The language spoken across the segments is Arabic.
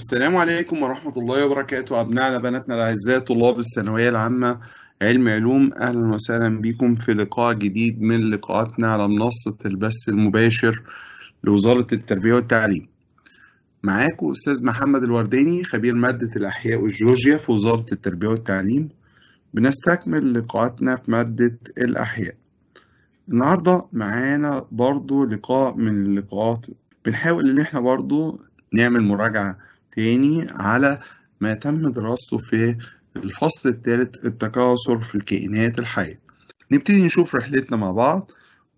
السلام عليكم ورحمة الله وبركاته أبنائنا بناتنا الأعزاء طلاب الثانوية العامة علم علوم أهلا وسهلا بكم في لقاء جديد من لقاءاتنا على منصة البث المباشر لوزارة التربية والتعليم معاكم أستاذ محمد الورداني خبير مادة الأحياء والجيولوجيا في وزارة التربية والتعليم بنستكمل لقاءاتنا في مادة الأحياء النهاردة معانا برضو لقاء من اللقاءات بنحاول إن احنا برضو نعمل مراجعة تاني على ما تم دراسته في الفصل الثالث التكاثر في الكائنات الحية نبتدي نشوف رحلتنا مع بعض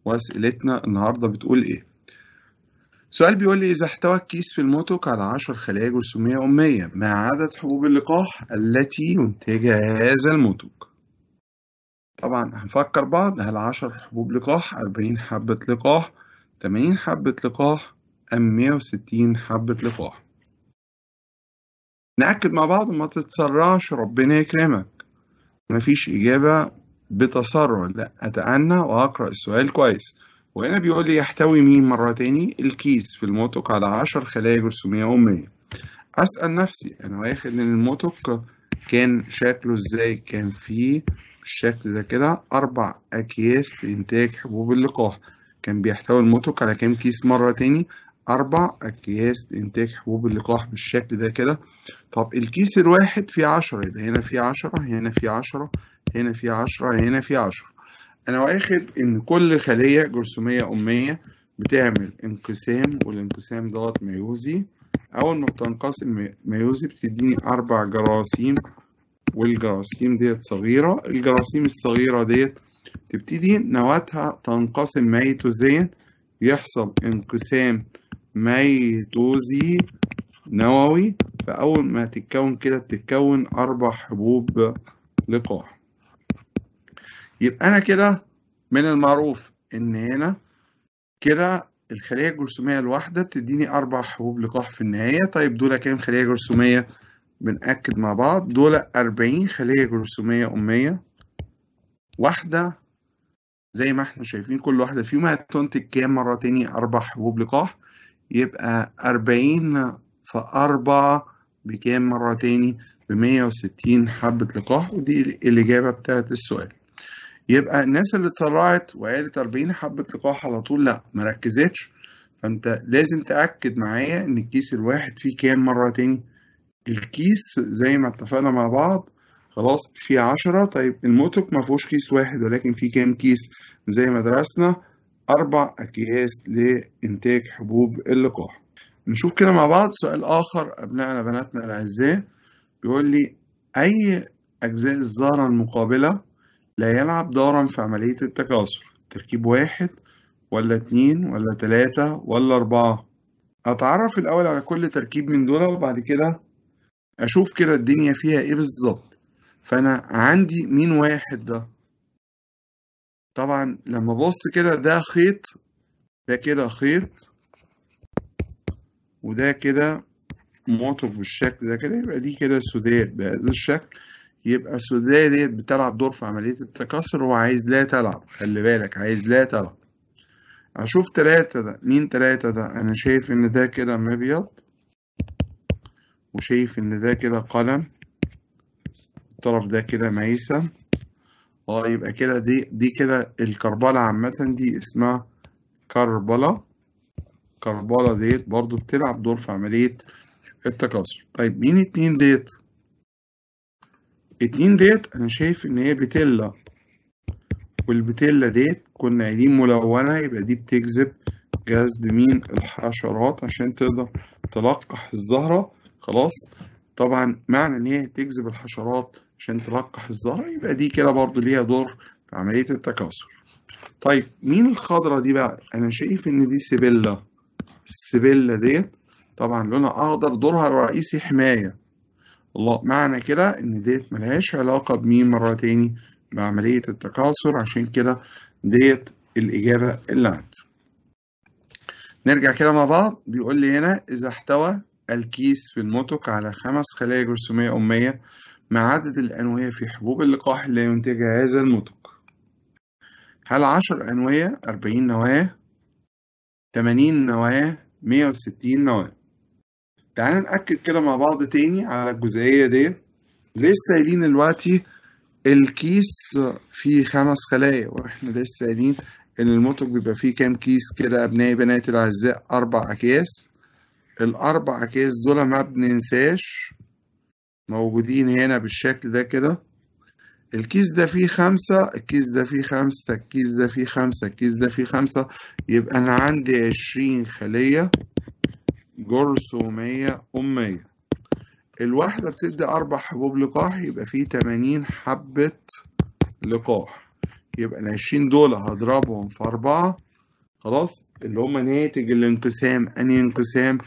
وأسئلتنا النهاردة بتقول إيه سؤال بيقول لي إذا احتوى الكيس في الموتوك على عشر خلايا جرثومية أمية ما عدد حبوب اللقاح التي ينتجها هذا الموتوك طبعا هنفكر بعض هل عشر حبوب لقاح أربعين حبة لقاح 80 حبة لقاح أم 160 حبة لقاح نأكد مع بعض ما تتسرعش ربنا يكرمك مفيش إجابة بتسرع لا أتأنى وأقرأ السؤال كويس وهنا بيقول لي يحتوي مين مرة تاني الكيس في الموتوك على عشر خلايا جرثومية أمية أسأل نفسي أنا واخد إن الموتوك كان شكله إزاي كان فيه بالشكل ده كده أربع أكياس لإنتاج حبوب اللقاح كان بيحتوي الموتوك على كام كيس مرة تاني أربع أكياس لإنتاج حبوب اللقاح بالشكل ده كده طب الكيس الواحد فيه عشرة يبقى هنا فيه عشرة هنا فيه عشرة هنا فيه عشرة هنا فيه عشرة أنا واخد إن كل خلية جرثومية أمية بتعمل انقسام والانقسام دوت ميوزي أول ما بتنقسم ميوزي بتديني أربع جراثيم والجراثيم ديت صغيرة الجراثيم الصغيرة ديت تبتدي نواتها تنقسم ميتوزين يحصل انقسام ميتوزي نووي فأول ما تتكون كده بتتكون أربع حبوب لقاح يبقى أنا كده من المعروف إن هنا كده الخلية الجرثومية الواحدة بتديني أربع حبوب لقاح في النهاية طيب دول كام خلية جرثومية بنأكد مع بعض دول أربعين خلية جرثومية أمية واحدة زي ما احنا شايفين كل واحدة فيهم هتنتج كام مرة تاني أربع حبوب لقاح يبقى 40 في 4 بكام مرة تاني ب 160 حبة لقاح ودي الإجابة بتاعت السؤال يبقى الناس اللي اتسرعت وقالت 40 حبة لقاح على طول لا مركزتش فأنت لازم تأكد معايا إن الكيس الواحد فيه كام مرة تاني الكيس زي ما اتفقنا مع بعض خلاص فيه 10 طيب الموتوك ما فيهوش كيس واحد ولكن فيه كام كيس زي ما درسنا أربع أكياس لإنتاج حبوب اللقاح نشوف كده مع بعض سؤال آخر أبنائنا بناتنا الأعزاء بيقول لي أي أجزاء الزهرة المقابلة لا يلعب دورا في عملية التكاثر تركيب واحد ولا اتنين ولا تلاتة ولا أربعة أتعرف الأول على كل تركيب من دول وبعد كده أشوف كده الدنيا فيها إيه بالظبط فأنا عندي مين واحد ده طبعا لما بص كده ده خيط ده كده خيط وده كده مطر بالشكل ده كده يبقى دي كده سوداد بهذا الشكل يبقى السوداد ديت بتلعب دور في عملية التكاثر وعايز لا تلعب خلي بالك عايز لا تلعب أشوف تلاتة ده مين تلاتة ده أنا شايف إن ده كده مبيض وشايف إن ده كده قلم الطرف ده كده ميسم اه يبقى كده دي دي كده الكربلة عامة دي اسمها كربلة كربلة ديت برضو بتلعب دور في عملية التكاثر طيب مين اتنين ديت؟ اتنين ديت انا شايف ان هي بتلة والبتلة ديت كنا قايلين ملونة يبقى دي بتجذب جذب مين الحشرات عشان تقدر تلقح الزهرة خلاص طبعا معنى ان هي تجذب الحشرات عشان تلقح الزهره يبقى دي كده برضو ليها دور في عملية التكاثر طيب مين الخضرة دي بقى انا شايف ان دي سيبيلا السيبيلا ديت طبعا لونها اخضر دورها الرئيسي حماية الله معنى كده ان ديت ملهاش علاقة بمين مرة تاني بعملية التكاثر عشان كده ديت الإجابة اللي عندي نرجع كده مع بعض بيقول لي هنا إذا احتوى الكيس في الموتوك على خمس خلايا جرثومية أمية ما عدد الأنوية في حبوب اللقاح اللي ينتجها هذا النطق هل عشر أنوية أربعين نواة تمانين نواة مية وستين نواة تعالى نأكد كده مع بعض تاني على الجزئية دي لسه قايلين دلوقتي الكيس فيه خمس خلايا واحنا لسه قايلين ان المطلق بيبقى فيه كام كيس كده ابنائي بنات الاعزاء اربع اكياس الاربع اكياس دول ما بننساش موجودين هنا بالشكل ده كده الكيس ده فيه خمسة الكيس ده فيه خمسة الكيس ده فيه خمسة الكيس ده فيه خمسة يبقى أنا عندي عشرين خلية جرثومية أمية الواحدة بتدي أربع حبوب لقاح يبقى فيه تمانين حبة لقاح يبقى العشرين دول هضربهم في أربعة خلاص اللي هما ناتج الانقسام أنهي انقسام؟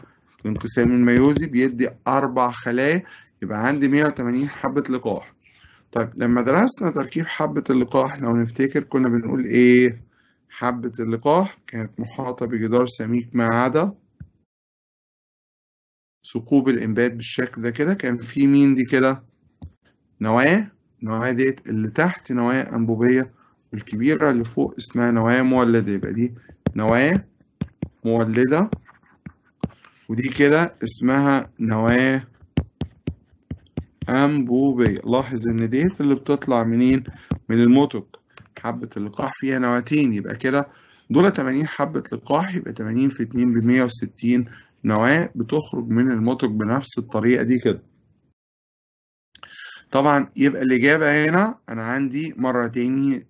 الانقسام الميوزي بيدي أربع خلايا يبقى عندي 180 حبة لقاح طيب لما درسنا تركيب حبة اللقاح لو نفتكر كنا بنقول إيه حبة اللقاح كانت محاطة بجدار سميك ما عدا ثقوب الإنبات بالشكل ده كده كان في مين دي كده نواة النواة ديت اللي تحت نواة أنبوبية والكبيرة اللي فوق اسمها نواة مولدة يبقى دي نواة مولدة ودي كده اسمها نواة أنبوبية لاحظ إن ديت اللي بتطلع منين؟ من الموتوك حبة اللقاح فيها نواتين يبقى كده دول 80 حبة لقاح يبقى 80 في 2 ب 160 نواة بتخرج من الموتوك بنفس الطريقة دي كده طبعا يبقى الإجابة هنا أنا عندي مرة تاني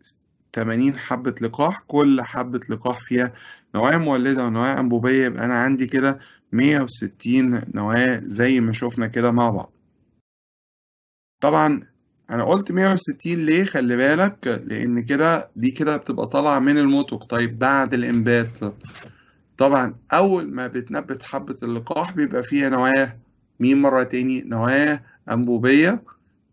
80 حبة لقاح كل حبة لقاح فيها نواة مولدة ونواة أنبوبية يبقى أنا عندي كده 160 نواة زي ما شفنا كده مع بعض طبعا انا قلت 160 ليه خلي بالك لان كده دي كده بتبقى طالعه من الموتوك طيب بعد الانبات طبعا اول ما بتنبت حبه اللقاح بيبقى فيها نواه مين مره تاني نواه انبوبيه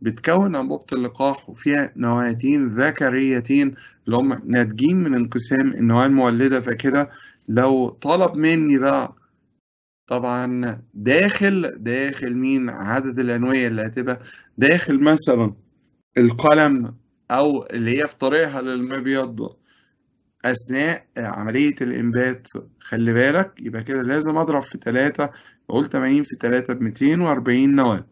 بتكون انبوبه اللقاح وفيها نوايتين ذكريتين اللي هم ناتجين من انقسام النواه المولده فكده لو طلب مني بقى طبعا داخل داخل مين عدد الانويه اللي هتبقى داخل مثلا القلم او اللي هي في طريقها للمبيض اثناء عمليه الانبات خلي بالك يبقى كده لازم اضرب في 3 بقول 80 في 3 ب 240 نواه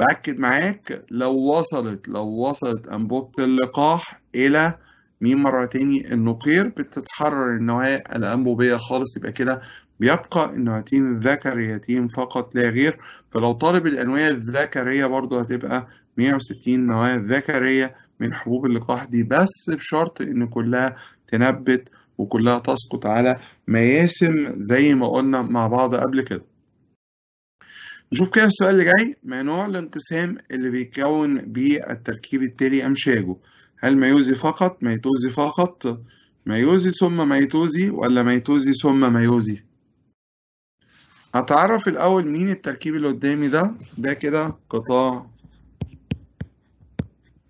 باكد معاك لو وصلت لو وصلت انبوبه اللقاح الى مين مرة تاني النقير بتتحرر النواة الأنبوبية خالص يبقى كده بيبقى النواتين الذكر يتيم فقط لا غير فلو طالب الأنوية الذكرية برضو هتبقى 160 نواة ذكرية من حبوب اللقاح دي بس بشرط إن كلها تنبت وكلها تسقط على مياسم زي ما قلنا مع بعض قبل كده نشوف كده السؤال اللي جاي ما نوع الانقسام اللي بيكون بيه التركيب التالي أمشاجه هل ميوزي فقط ميتوزي فقط ميوزي ثم ميتوزي ولا ميتوزي ثم ميوزي هتعرف الأول مين التركيب اللي قدامي ده ده كده قطاع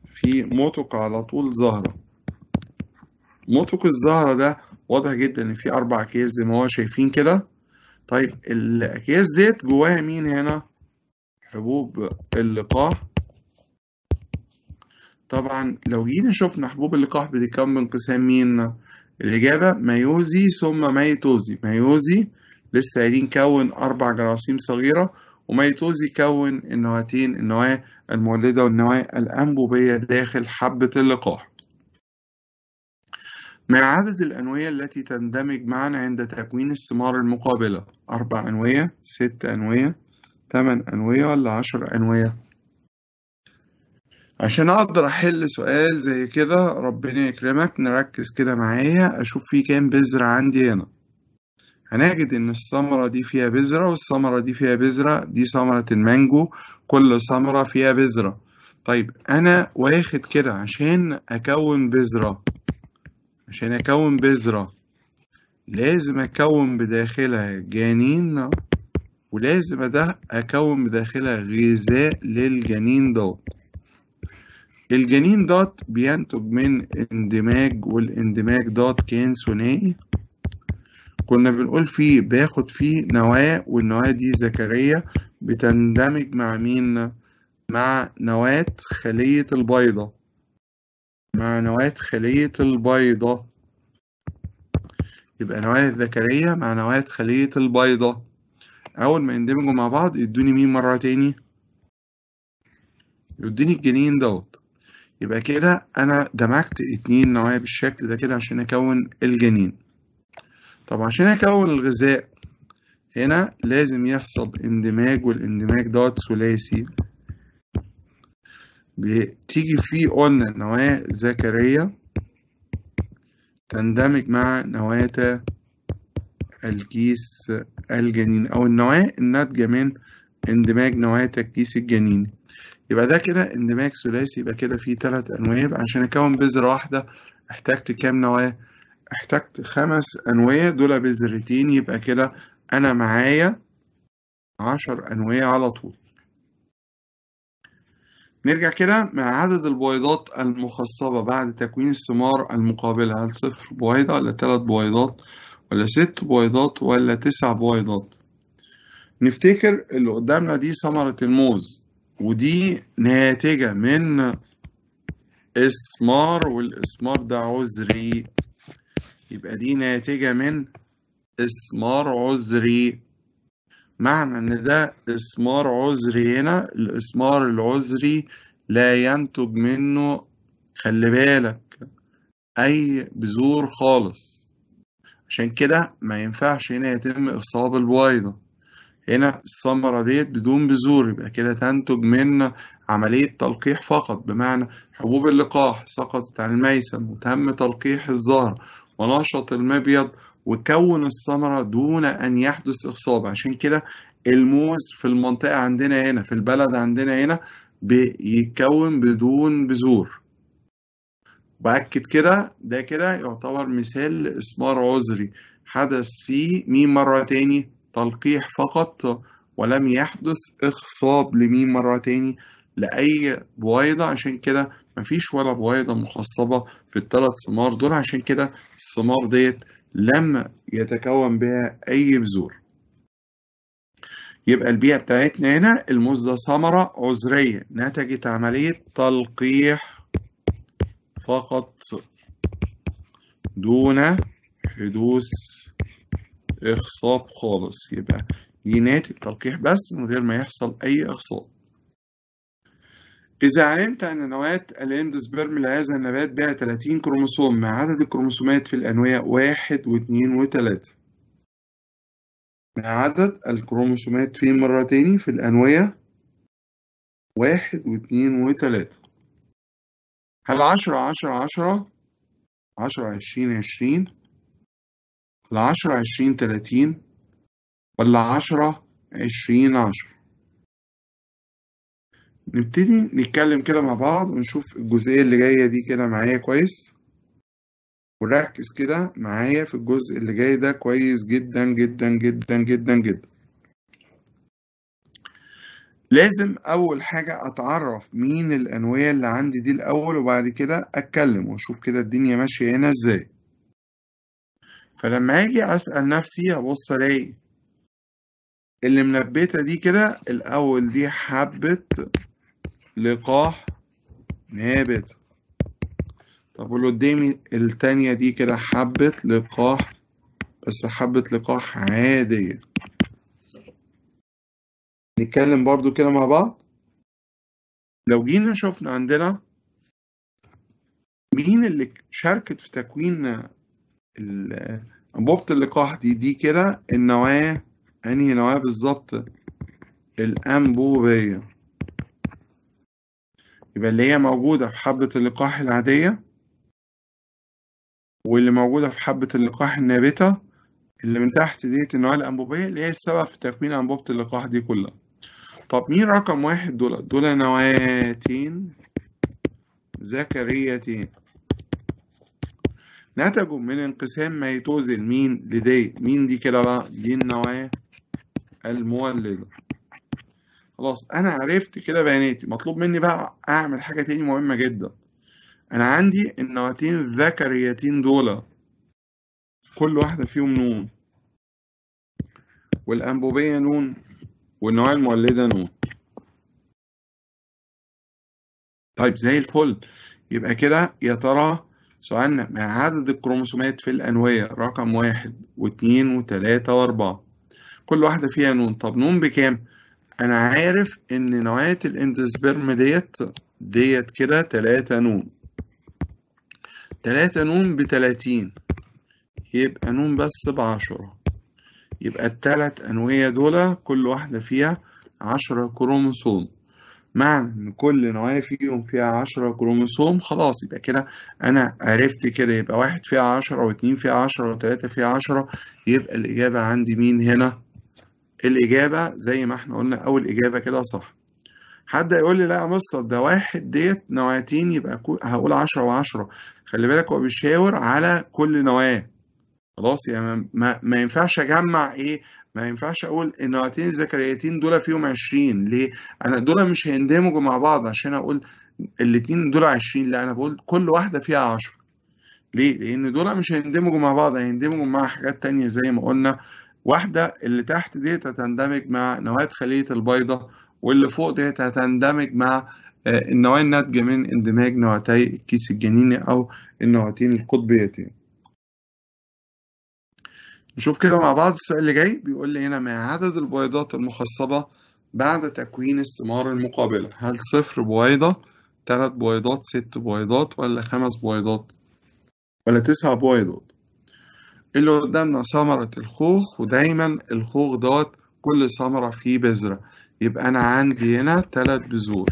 في موتوك على طول زهرة موتوك الزهرة ده واضح جدا إن في أربع أكياس زي ما هو شايفين كده طيب الأكياس ديت جواها مين هنا حبوب اللقاح طبعا لو جينا شفنا حبوب اللقاح بتتكون من قسمين الإجابة مايوزي ثم مايتوزي مايوزي لسه قايلين كون أربع جراثيم صغيرة وميتوز يكون النواتين النواة المولدة والنواة الأنبوبية داخل حبة اللقاح مع عدد الأنوية التي تندمج معا عند تكوين الثمار المقابلة أربع أنوية ست أنوية تمن أنوية ولا عشر أنوية عشان أقدر أحل سؤال زي كده ربنا يكرمك نركز كده معايا أشوف في كام بذرة عندي هنا هنجد إن الثمرة دي فيها بذرة والثمرة دي فيها بذرة دي ثمرة المانجو كل ثمرة فيها بذرة طيب أنا واخد كده عشان أكون بذرة عشان أكون بذرة لازم أكون بداخلها جنين ولازم ده أكون بداخلها غذاء للجنين ده الجنين دوت بينتج من اندماج والاندماج دوت كان ثنائي كنا بنقول فيه بياخد فيه نواة والنواة دي ذكرية بتندمج مع مين؟ مع نواة خلية البيضة مع نواة خلية البيضة يبقى نواة الذكرية مع نواة خلية البيضة أول ما يندمجوا مع بعض يدوني مين مرة تاني؟ يديني الجنين دوت يبقى كده أنا دمجت اتنين نواة بالشكل ده كده عشان أكون الجنين طب عشان أكون الغذاء هنا لازم يحصل اندماج والاندماج دوت ثلاثي بتيجي فيه قلنا نواة ذكرية تندمج مع نواة الكيس الجنين أو النواة الناتجة من اندماج نواة الكيس الجنيني يبقى ده كده اندماج ثلاثي يبقى كده فيه تلات أنواع عشان أكون بذرة واحدة احتاجت كام نواة احتجت خمس أنوية دول بذرتين يبقى كده أنا معايا عشر أنوية على طول نرجع كده مع عدد البويضات المخصبة بعد تكوين الثمار المقابلة هل صفر بويضة ولا تلات بويضات ولا ست بويضات ولا تسع بويضات نفتكر اللي قدامنا دي ثمرة الموز ودي ناتجة من إسمار والإسمار ده عذري يبقى دي ناتجة من إسمار عذري معنى إن ده إسمار عذري هنا الإسمار العذري لا ينتج منه خلي بالك أي بذور خالص عشان كده ما ينفعش هنا يتم إصاب البويضة هنا الثمرة ديت بدون بذور يبقى كده تنتج من عملية تلقيح فقط بمعنى حبوب اللقاح سقطت عن الميسم وتم تلقيح الزهرة ونشط المبيض وكون الثمرة دون أن يحدث إخصاب عشان كده الموز في المنطقة عندنا هنا في البلد عندنا هنا بيتكون بدون بذور بأكد كده ده كده يعتبر مثال لإثمار عذري حدث فيه مين مرة تاني تلقيح فقط ولم يحدث إخصاب لمين مرة تاني لأي بويضة عشان كده مفيش ولا بويضة مخصبة في الثلاث ثمار دول عشان كده الثمار ديت لم يتكون بها أي بذور يبقى البيئة بتاعتنا هنا الموز ده ثمرة عذرية نتجت عملية تلقيح فقط دون حدوث إخصاب خالص يبقى دي ناتج تلقيح بس من غير ما يحصل أي إخصاب إذا علمت أن نواة الإندوسبرم لهذا النبات بها 30 كروموسوم مع عدد الكروموسومات في الأنوية 1 و2 و3 مع عدد الكروموسومات في مرة تاني في الأنوية 1 و2 و3 هل 10 10 10 10 20 20 ولا 10 20 30 ولا 10 20 10 نبتدي نتكلم كده مع بعض ونشوف الجزئية اللي جاية دي كده معايا كويس وركز كده معايا في الجزء اللي جاي ده كويس جدا جدا جدا جدا جدا لازم أول حاجة أتعرف مين الأنوية اللي عندي دي الأول وبعد كده أتكلم وأشوف كده الدنيا ماشية هنا إزاي فلما أجي أسأل نفسي أبص ألاقي اللي منبتة دي كده الأول دي حبة لقاح نابت طب واللي قدامي التانية دي كده حبة لقاح بس حبة لقاح عادية نتكلم برضو كده مع بعض لو جينا شفنا عندنا مين اللي شاركت في تكوين أنبوبة اللقاح دي دي كده النواة أنهي نواة بالظبط الأنبوبية يبقى اللي هي موجودة في حبة اللقاح العادية واللي موجودة في حبة اللقاح النابتة اللي من تحت ديت النوع الأنبوبية اللي هي السبب في تكوين أنبوبة اللقاح دي كلها طب مين رقم واحد دول؟ دول نواتين ذكريتين نتجوا من انقسام ميتوز المين لدي مين دي كده بقى؟ دي النواة المولدة خلاص انا عرفت كده بياناتي مطلوب مني بقى اعمل حاجه تاني مهمه جدا انا عندي النوعتين الذكريتين دول كل واحده فيهم نون والانبوبيه نون والنواه المولده نون طيب زي الفل يبقى كده يا ترى سؤالنا مع عدد الكروموسومات في الأنوية رقم واحد واثنين وثلاثة وأربعة كل واحدة فيها نون طب نون بكام؟ انا عارف ان نوعية الاندوسبرم ديت ديت كده تلاتة نون تلاتة نون بتلاتين يبقى نون بس بعشرة يبقى التلات أنوية دول كل واحدة فيها عشرة كروموسوم معنى إن كل نوعية فيهم فيها عشرة كروموسوم خلاص يبقى كده أنا عرفت كده يبقى واحد فيها عشرة واتنين فيها عشرة وتلاتة فيها عشرة يبقى الإجابة عندي مين هنا الإجابة زي ما احنا قلنا أول إجابة كده صح حد يقول لي لا يا مستر ده واحد ديت نواتين يبقى هقول عشرة وعشرة خلي بالك هو بيشاور على كل نواة خلاص يعني ما, ما ينفعش أجمع إيه ما ينفعش أقول النواتين الذكريتين دول فيهم عشرين ليه أنا دول مش هيندمجوا مع بعض عشان أقول الاتنين دول عشرين لا أنا بقول كل واحدة فيها عشرة ليه؟ لأن دول مش هيندمجوا مع بعض هيندمجوا مع حاجات تانية زي ما قلنا واحدة اللي تحت ديت هتندمج مع نواة خلية البيضة واللي فوق ديت هتندمج مع آه، النواة الناتجة من اندماج نواتي الكيس الجنيني أو النواتين القطبيتين. نشوف كده مع بعض السؤال اللي جاي بيقول لي هنا ما عدد البيضات المخصبة بعد تكوين الثمار المقابلة هل صفر بويضة تلات بويضات ست بويضات ولا خمس بويضات ولا تسع بويضات اللي قدامنا ثمرة الخوخ ودايما الخوخ دوت كل ثمرة فيه بذرة يبقى أنا عندي هنا تلات بذور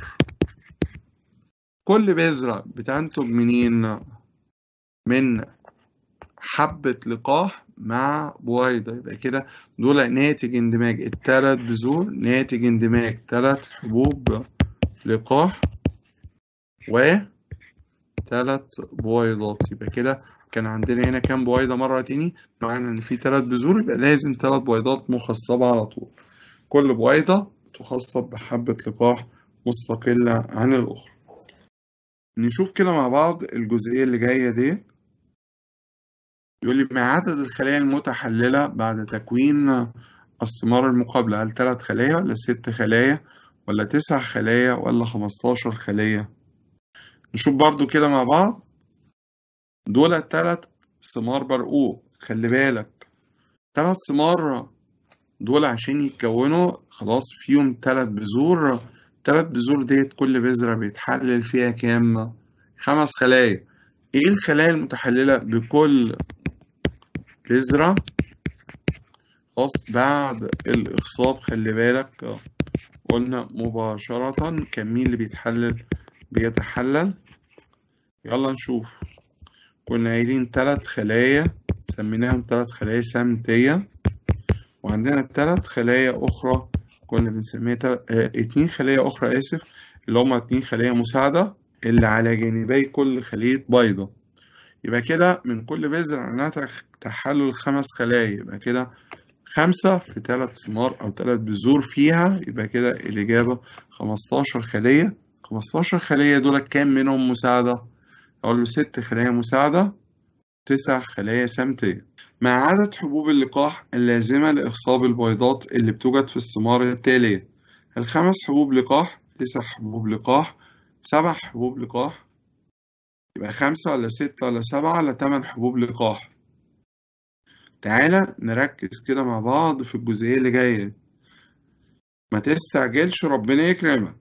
كل بذرة بتنتج منين؟ من حبة لقاح مع بويضة يبقى كده دول ناتج اندماج التلات بذور ناتج اندماج تلات حبوب لقاح و تلات بويضات يبقى كده كان عندنا هنا كام بويضه مره تاني معنى ان في ثلاث بذور يبقى لازم ثلاث بويضات مخصبه على طول كل بويضه تخصب بحبه لقاح مستقله عن الاخرى نشوف كده مع بعض الجزئيه اللي جايه دي يقول لي ما عدد الخلايا المتحلله بعد تكوين الثمار المقابله هل ثلاث خلايا ولا ست خلايا ولا تسع خلايا ولا خمستاشر خليه نشوف برضو كده مع بعض دول تلات ثمار برقوق خلي بالك تلات ثمار دول عشان يتكونوا خلاص فيهم تلات بذور تلات بذور ديت كل بذرة بيتحلل فيها كام؟ خمس خلايا ايه الخلايا المتحللة بكل بذرة؟ خلاص بعد الإخصاب خلي بالك قلنا مباشرة كان مين اللي بيتحلل؟ بيتحلل يلا نشوف كنا قايلين تلات خلايا سميناهم تلات خلايا سمتية وعندنا تلات خلايا أخرى كنا بنسميها تل... آه، اتنين خلايا أخرى آسف اللي هما اتنين خلايا مساعدة اللي على جانبي كل خلية بيضة يبقى كده من كل بذر عندنا تحلل خمس خلايا يبقى كده خمسة في تلات ثمار أو تلات بذور فيها يبقى كده الإجابة خمستاشر خلية خمستاشر خلية دول كام منهم مساعدة؟ أقول له ست خلايا مساعدة تسع خلايا سمتية مع عدد حبوب اللقاح اللازمة لإخصاب البيضات اللي بتوجد في الثمار التالية الخمس حبوب لقاح تسع حبوب لقاح سبع حبوب لقاح يبقى خمسة ولا ستة ولا سبعة ولا تمن حبوب لقاح تعالى نركز كده مع بعض في الجزئية اللي جاية ما تستعجلش ربنا يكرمك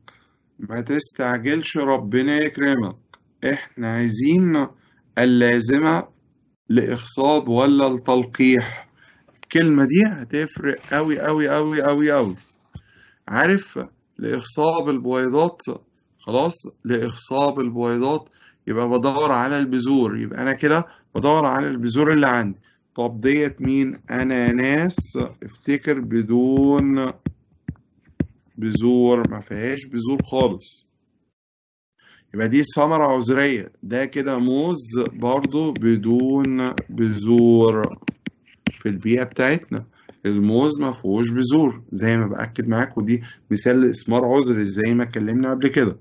ما تستعجلش ربنا يكرمك احنا عايزين اللازمة لإخصاب ولا لتلقيح الكلمة دي هتفرق أوي أوي أوي أوي أوي عارف لإخصاب البويضات خلاص لإخصاب البويضات يبقى بدور على البذور يبقى أنا كده بدور على البذور اللي عندي طب ديت مين أناناس افتكر بدون بذور ما فيهاش بذور خالص يبقى دي ثمرة عذرية ده كده موز برضو بدون بذور في البيئة بتاعتنا الموز ما فيهوش بذور زي ما بأكد معاك ودي مثال لإثمار عذري زي ما اتكلمنا قبل كده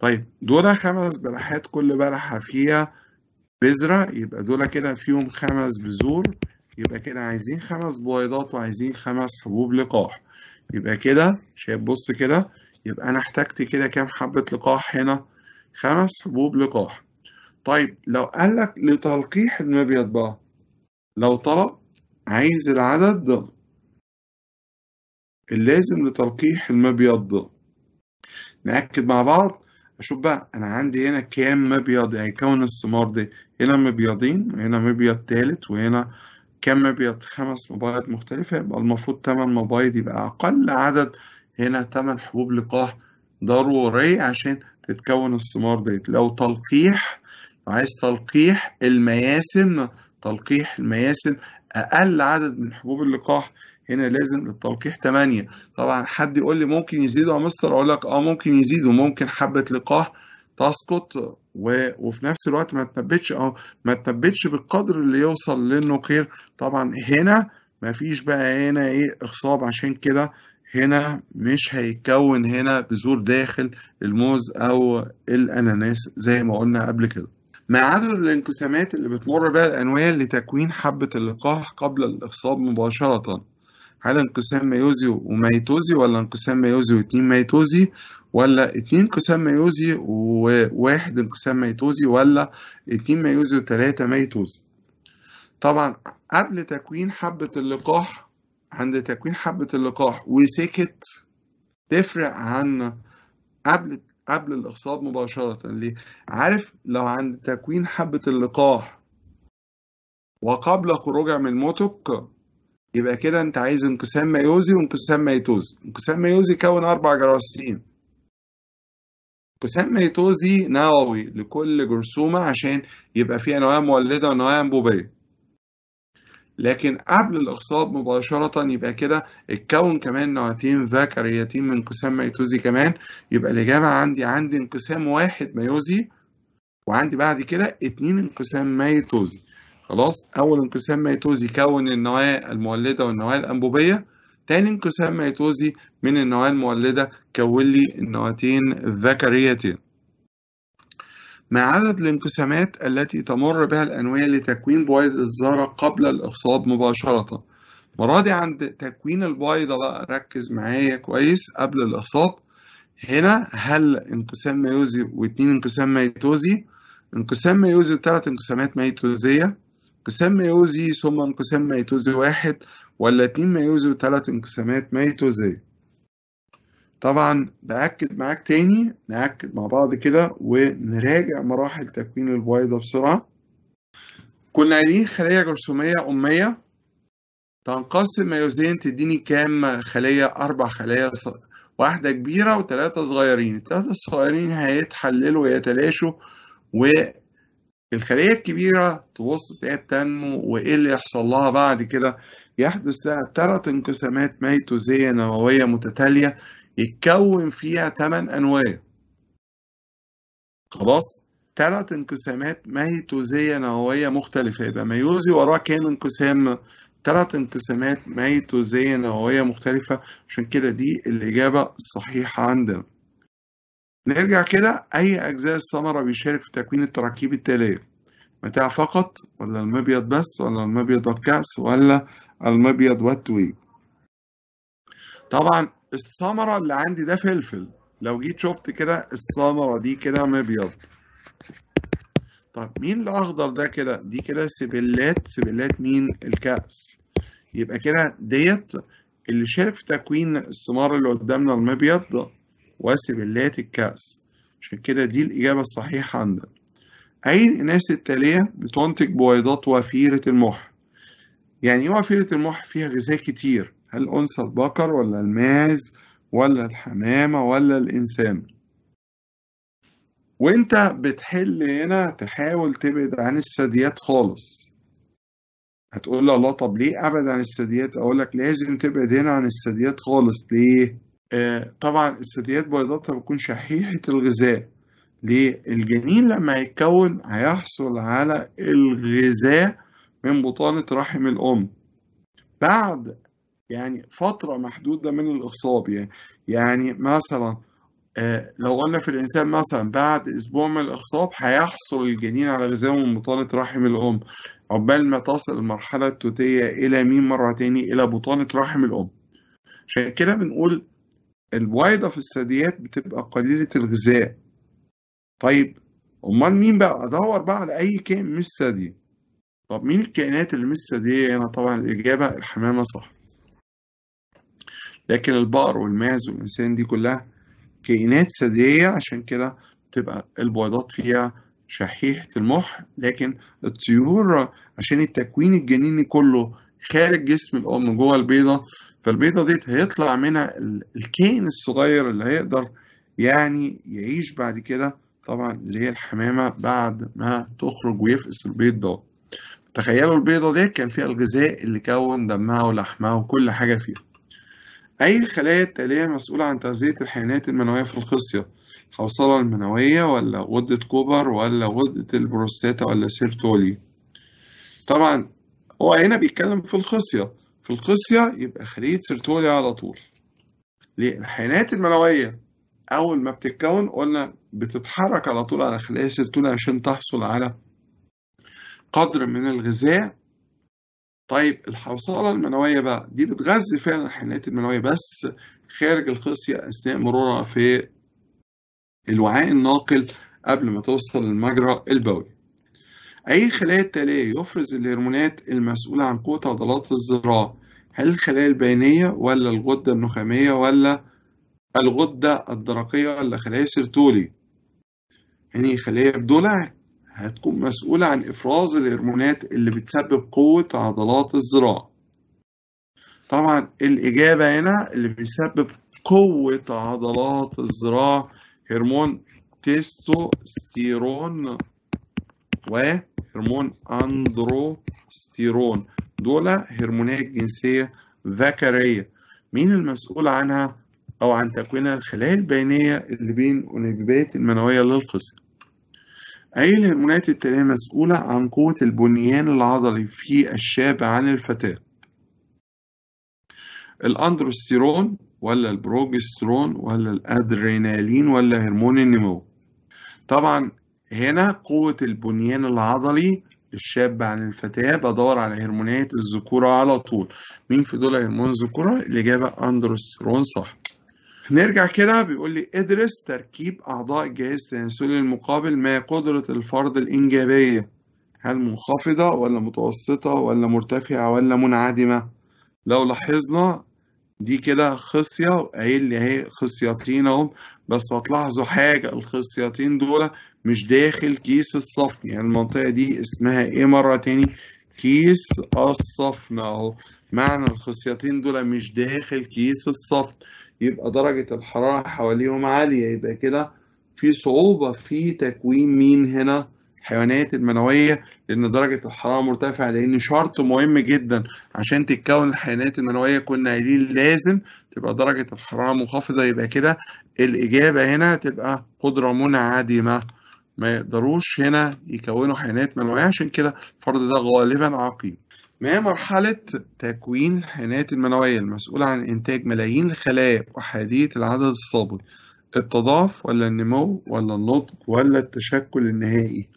طيب دول خمس بلحات كل بلحة فيها بذرة يبقى دول كده فيهم خمس بذور يبقى كده عايزين خمس بويضات وعايزين خمس حبوب لقاح يبقى كده شايف بص كده يبقى أنا احتجت كده كام حبة لقاح هنا خمس حبوب لقاح طيب لو قال لك لتلقيح المبيض بقى لو طلب عايز العدد اللازم لتلقيح المبيض نأكد مع بعض أشوف بقى أنا عندي هنا كام مبيض هيكون يعني الثمار دي هنا مبيضين وهنا مبيض تالت وهنا كام مبيض خمس مبايض مختلفة يبقى المفروض تمن مبايض يبقى أقل عدد هنا تمن حبوب لقاح ضروري عشان تتكون الثمار ديت لو تلقيح عايز تلقيح المياسم تلقيح المياسم اقل عدد من حبوب اللقاح هنا لازم التلقيح 8 طبعا حد يقول لي ممكن يزيدوا يا مستر اقول لك اه ممكن يزيدوا ممكن حبه لقاح تسقط وفي نفس الوقت ما تنبتش او آه، ما تنبتش بالقدر اللي يوصل للنقير طبعا هنا ما فيش بقى هنا ايه اخصاب عشان كده هنا مش هيتكون هنا بذور داخل الموز أو الأناناس زي ما قلنا قبل كده مع عدد الانقسامات اللي بتمر بها الأنواع لتكوين حبة اللقاح قبل الإخصاب مباشرة هل انقسام ميوزي وميتوزي ولا انقسام ميوزي واتنين ميتوزي ولا اتنين انقسام ميوزي وواحد انقسام ميتوزي ولا اتنين ميوزي وتلاتة ميتوزي طبعا قبل تكوين حبة اللقاح عند تكوين حبة اللقاح وسكت تفرق عن قبل قبل الإخصاب مباشرة ليه؟ عارف لو عند تكوين حبة اللقاح وقبل خروجها من الموتوك يبقى كده أنت عايز انقسام ميوزي وانقسام ميتوزي انقسام ميوزي يكون أربع جراثيم انقسام ميتوزي نووي لكل جرثومة عشان يبقى فيها أنواع مولدة وأنواع أنبوبية لكن قبل الإخصاب مباشرة يبقى كده اتكون كمان نوعتين ذكريتين من انقسام ميتوزي كمان يبقى الإجابة عندي عندي انقسام واحد ميوزي وعندي بعد كده اتنين انقسام ميتوزي خلاص أول انقسام ميتوزي كون النواة المولدة والنواة الأنبوبية تاني انقسام ميتوزي من النواة المولدة كون لي النواتين الذكريتين ما عدد الانقسامات التي تمر بها الأنوية لتكوين بويضة الذرة قبل الإخصاب مباشرة المرة دي عند تكوين البيضة بقى ركز معايا كويس قبل الإخصاب هنا هل انقسام ميوزي واتنين انقسام ميتوزي انقسام ميوزي وثلاث انقسامات ميتوزية انقسام ميوزي ثم انقسام ميتوزي واحد ولا اتنين ميوزي وثلاث انقسامات ميتوزية طبعا بأكد معاك تاني نأكد مع بعض كده ونراجع مراحل تكوين البويضة بسرعة كنا قايلين خلية جرثومية أمية تنقسم ميوزين تديني كام خلية أربع خلايا واحدة كبيرة وثلاثة صغيرين الثلاثة الصغيرين هيتحللوا ويتلاشوا والخلية الكبيرة تبص تلاقيها بتنمو وإيه اللي يحصل لها بعد كده يحدث لها ثلاث انقسامات ميتوزية نووية متتالية يتكون فيها ثمان انواع خلاص ثلاث انقسامات ميتوزية نووية مختلفة يبقى ميوزي وراه كام انقسام ثلاث انقسامات ميتوزية نووية مختلفة عشان كده دي الإجابة الصحيحة عندنا نرجع كده أي أجزاء الثمرة بيشارك في تكوين التراكيب التالية متاع فقط ولا المبيض بس ولا المبيض والكأس ولا المبيض والتويج طبعا الثمرة اللي عندي ده فلفل لو جيت شفت كده الثمرة دي كده مبيض طب مين الأخضر ده كده دي كده سبلات سبلات مين الكأس يبقى كده ديت اللي شارك في تكوين الثمار اللي قدامنا المبيض وسبلات الكأس عشان كده دي الإجابة الصحيحة عندنا أي الإناث التالية بتنتج بويضات وفيرة المح يعني إيه وفيرة المح فيها غذاء كتير الأنثى البقر ولا الماعز ولا الحمامة ولا الإنسان وانت بتحل هنا تحاول تبعد عن الثدييات خالص هتقول له الله طب ليه ابعد عن الثدييات اقول لك لازم تبعد هنا عن الثدييات خالص ليه آه طبعا الثدييات بيضاتها بتكون شحيحه الغذاء ليه الجنين لما يتكون هيحصل على الغذاء من بطانه رحم الام بعد يعني فترة محدودة من الإخصاب يعني يعني مثلا آه، لو قلنا في الإنسان مثلا بعد أسبوع من الإخصاب هيحصل الجنين على غذاء من بطانة رحم الأم عقبال ما تصل المرحلة التوتية إلى مين مرة تاني إلى بطانة رحم الأم عشان كده بنقول البويضة في الثدييات بتبقى قليلة الغذاء طيب أمال مين بقى أدور بقى على أي كائن مش ثدي طب مين الكائنات اللي مش ثديية هنا طبعا الإجابة الحمامة صح لكن البقر والماعز والإنسان دي كلها كائنات ثديية عشان كده بتبقى البويضات فيها شحيحة المح لكن الطيور عشان التكوين الجنيني كله خارج جسم الأم جوه البيضة فالبيضة ديت هيطلع منها الكائن الصغير اللي هيقدر يعني يعيش بعد كده طبعا اللي هي الحمامة بعد ما تخرج ويفقس البيض ده تخيلوا البيضة دي كان فيها الغذاء اللي كون دمها ولحمها وكل حاجة فيها أي الخلايا التالية مسؤولة عن تغذية الحيوانات المنوية في الخصية حوصلة المنوية ولا غدة كوبر ولا غدة البروستاتا ولا سيرتولي طبعا هو هنا بيتكلم في الخصية في الخصية يبقى خلية سيرتولي على طول ليه الحيوانات المنوية أول ما بتتكون قلنا بتتحرك على طول على خلايا سيرتولي عشان تحصل على قدر من الغذاء طيب الحوصلة المنوية بقى دي بتغذي فعلا الحيوانات المنوية بس خارج الخصية أثناء مرورها في الوعاء الناقل قبل ما توصل للمجرى البولي أي خلايا التالية يفرز الهرمونات المسؤولة عن قوة عضلات الذراع هل الخلايا البينية ولا الغدة النخامية ولا الغدة الدرقية ولا خلايا سيرتولي يعني خلايا في هتكون مسؤولة عن إفراز الهرمونات اللي بتسبب قوة عضلات الذراع طبعا الإجابة هنا اللي بيسبب قوة عضلات الذراع هرمون تستوستيرون وهرمون أندروستيرون دول هرمونات جنسية ذكرية مين المسؤول عنها أو عن تكوينها الخلايا البينية اللي بين أنيبيبات المنوية للقسم أي الهرمونات التالية مسؤولة عن قوة البنيان العضلي في الشاب عن الفتاة الأندروستيرون ولا البروجسترون ولا الأدرينالين ولا هرمون النمو طبعا هنا قوة البنيان العضلي للشاب عن الفتاة بدور على هرمونات الذكورة على طول مين في دول هرمون الذكورة؟ الإجابة أندروستيرون صح نرجع كده بيقول لي ادرس تركيب أعضاء الجهاز التناسلي المقابل ما قدرة الفرد الإنجابية هل منخفضة ولا متوسطة ولا مرتفعة ولا منعدمة لو لاحظنا دي كده خصية قايل لي اهي خصيتين اهم بس هتلاحظوا حاجة الخصيتين دول مش داخل كيس الصفن يعني المنطقة دي اسمها ايه مرة تاني كيس الصفن اهو معنى الخصيتين دول مش داخل كيس الصفن يبقى درجة الحرارة حواليهم عالية يبقى كده في صعوبة في تكوين مين هنا الحيوانات المنوية لأن درجة الحرارة مرتفعة لأن شرط مهم جدا عشان تتكون الحيوانات المنوية كنا قايلين لازم تبقى درجة الحرارة منخفضة يبقى كده الإجابة هنا تبقى قدرة منعدمة ما يقدروش هنا يكونوا حيوانات منوية عشان كده الفرد ده غالبا عقيم ما هي مرحلة تكوين الحيوانات المنوية المسؤولة عن إنتاج ملايين الخلايا وأحادية العدد الصابر؟ التضاف ولا النمو ولا النضج ولا التشكل النهائي؟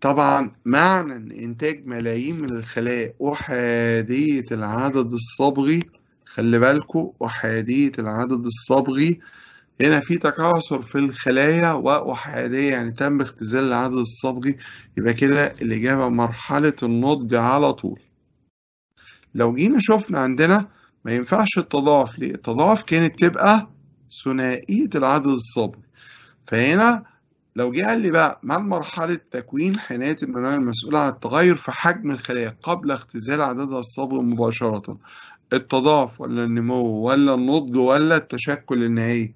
طبعا معنى إن إنتاج ملايين من الخلايا أحادية العدد الصبغي خلي بالكوا أحادية العدد الصبغي هنا في تكاثر في الخلايا وأحادية يعني تم اختزال العدد الصبغي يبقى كده الإجابة مرحلة النضج على طول لو جينا شفنا عندنا ما ينفعش التضاعف ليه التضاعف كانت تبقى ثنائية العدد الصبغي فهنا لو جه قال لي بقى ما مرحلة تكوين حناية المناعة المسؤولة عن التغير في حجم الخلايا قبل اختزال عددها الصبغي مباشرة التضاعف ولا النمو ولا النضج ولا التشكل النهائي